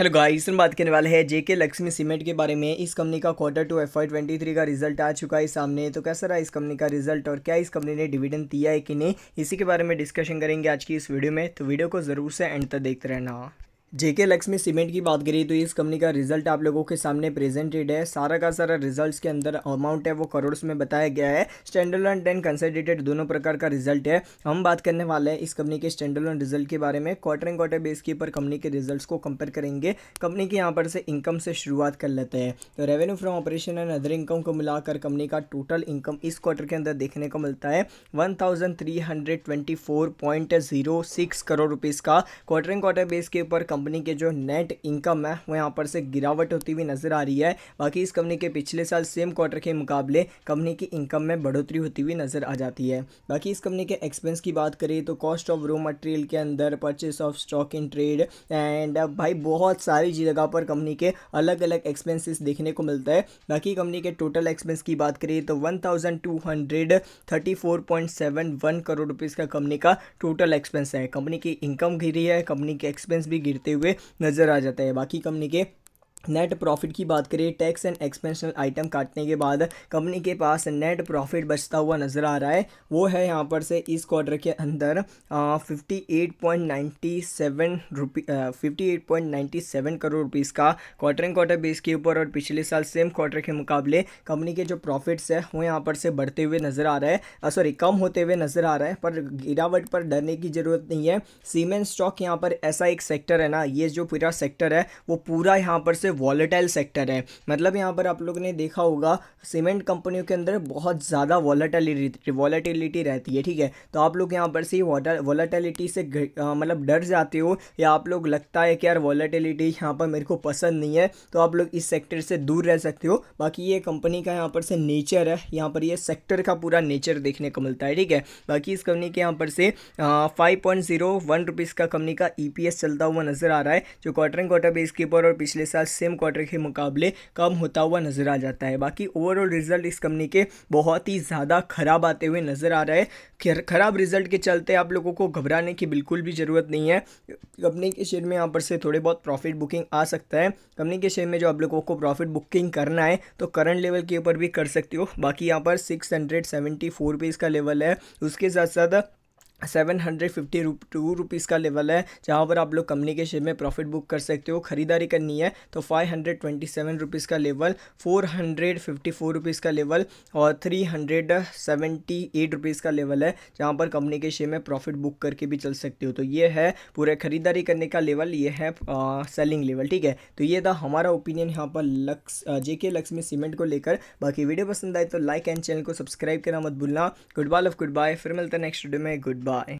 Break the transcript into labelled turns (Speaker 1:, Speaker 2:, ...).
Speaker 1: Hello guys हम बात करने वाले हैं जेके लक्ष्मी सीमेंट के बारे में इस कंपनी का quarter two F twenty three का रिजल्ट आ चुका है सामने तो कैसा रहा इस कंपनी का रिजल्ट और क्या इस कंपनी ने डिविडेंड दिया है कि नहीं इसी के बारे में डिस्कशन करेंगे आज की इस वीडियो में तो वीडियो को ज़रूर से एंड तक देखते रहना जेके लक्ष्मी सीमेंट की बात करें तो इस कंपनी का रिजल्ट आप लोगों के सामने प्रेजेंटेड है सारा का सारा रिजल्ट्स के अंदर अमाउंट है वो करोड़ में बताया गया है स्टैंडर्ड एंड कंसल्टेटेड दोनों प्रकार का रिजल्ट है हम बात करने वाले हैं इस कंपनी के स्टैंडर्ड रिजल्ट के बारे में क्वार्टर एंड क्वार्टर बेस के ऊपर कंपनी के रिजल्ट को कंपेयर करेंगे कंपनी के यहाँ पर से इनकम से शुरुआत कर लेते हैं तो revenue from operation and other income को मिलाकर कंपनी का टोटल इनकम इस क्वार्टर के अंदर देखने को मिलता है वन करोड़ रुपीज़ का क्वार्टर एंड क्वार्टर बेस के ऊपर कंपनी के जो नेट इनकम है वो यहाँ पर से गिरावट होती हुई नज़र आ रही है बाकी इस कंपनी के पिछले साल सेम क्वार्टर के मुकाबले कंपनी की इनकम में बढ़ोतरी होती हुई नज़र आ जाती है बाकी इस कंपनी के एक्सपेंस की बात करें तो कॉस्ट ऑफ रॉ मटेरियल के अंदर purchase of stock in trade and भाई बहुत सारी जगह पर कंपनी के अलग अलग एक्सपेंसिस देखने को मिलता है बाकी कंपनी के टोटल एक्सपेंस की बात करें तो one thousand two hundred thirty four point seven one crore rupees का कंपनी का टोटल एक्सपेंस है कंपनी की इनकम गिरी है कंपनी के एक्सपेंस भी गिरते करते हुए नजर आ जाता है बाकी कंपनी के नेट प्रॉफिट की बात करें टैक्स एंड एक्सपेंशनल आइटम काटने के बाद कंपनी के पास नेट प्रॉफिट बचता हुआ नज़र आ रहा है वो है यहाँ पर से इस क्वार्टर के अंदर fifty eight point ninety seven rupee fifty eight point ninety seven crore rupees का क्वार्टर एंड क्वार्टर बेस के ऊपर और पिछले साल सेम क्वार्टर के मुकाबले कंपनी के जो प्रॉफिट्स है वो यहाँ पर से बढ़ते हुए नज़र आ रहा है सॉरी कम होते हुए नज़र आ रहा है पर गिरावट पर डरने की ज़रूरत नहीं है सीमेंट स्टॉक यहाँ पर ऐसा एक सेक्टर है ना ये जो पूरा सेक्टर है वो पूरा यहाँ पर से सबसे वॉलेटाइल सेक्टर है मतलब यहाँ पर आप लोग ने देखा होगा सीमेंट कंपनियों के अंदर बहुत ज़्यादा वॉलेटालिटी वॉलेटिलिटी रहती है ठीक है तो आप लोग यहाँ पर से वॉलेटिलिटी से मतलब डर जाते हो या आप लोग लगता है कि यार वॉलेटिलिटी यहाँ पर मेरे को पसंद नहीं है तो आप लोग इस सेक्टर से दूर रह सकते हो बाकी ये कंपनी का यहाँ पर से नेचर है यहाँ पर ये सेक्टर का पूरा नेचर देखने को मिलता है ठीक है बाकी इस कंपनी के यहाँ पर से five point zero one rupees का कंपनी का ई e चलता हुआ नज़र आ रहा है जो क्वार्टर एंड क्वार्टर बेस के ऊपर और पिछले साल सेम क्वार्टर के मुकाबले कम होता हुआ नज़र आ जाता है बाकी ओवरऑल रिजल्ट इस कंपनी के बहुत ही ज़्यादा ख़राब आते हुए नज़र आ रहे हैं ख़राब रिजल्ट के चलते आप लोगों को घबराने की बिल्कुल भी ज़रूरत नहीं है कंपनी के शेयर में यहाँ पर से थोड़े बहुत प्रॉफिट बुकिंग आ सकता है कंपनी के शेयर में जो आप लोगों को प्रॉफिट बुकिंग करना है तो करंट लेवल के ऊपर भी कर सकते हो बाकी यहाँ पर सिक्स हंड्रेड सेवेंटी फोर पे इसका लेवल है उसके साथ साथ सेवन हंड्रेड फिफ्टी रुप टू रुपीज़ का लेवल है जहाँ पर आप लोग कंपनी के शेयर में प्रॉफिट बुक कर सकते हो खरीदारी करनी है तो five hundred twenty seven rupees का level four hundred fifty four rupees का लेवल और three hundred seventy eight rupees का लेवल है जहाँ पर कंपनी के शेयर में प्रॉफिट बुक करके भी चल सकते हो तो ये है पूरे खरीदारी करने का लेवल ये है आ, सेलिंग लेवल ठीक है तो ये था हमारा ओपिनियन यहाँ पर लक्स जे के लक्ष्मी सीमेंट को लेकर बाकी वीडियो पसंद आए तो लाइक एंड चैनल को सब्सक्राइब करना मत भूलना goodbye love goodbye फिर मिलता है नेक्स्ट वीडियो में गुड बाय Goodbye.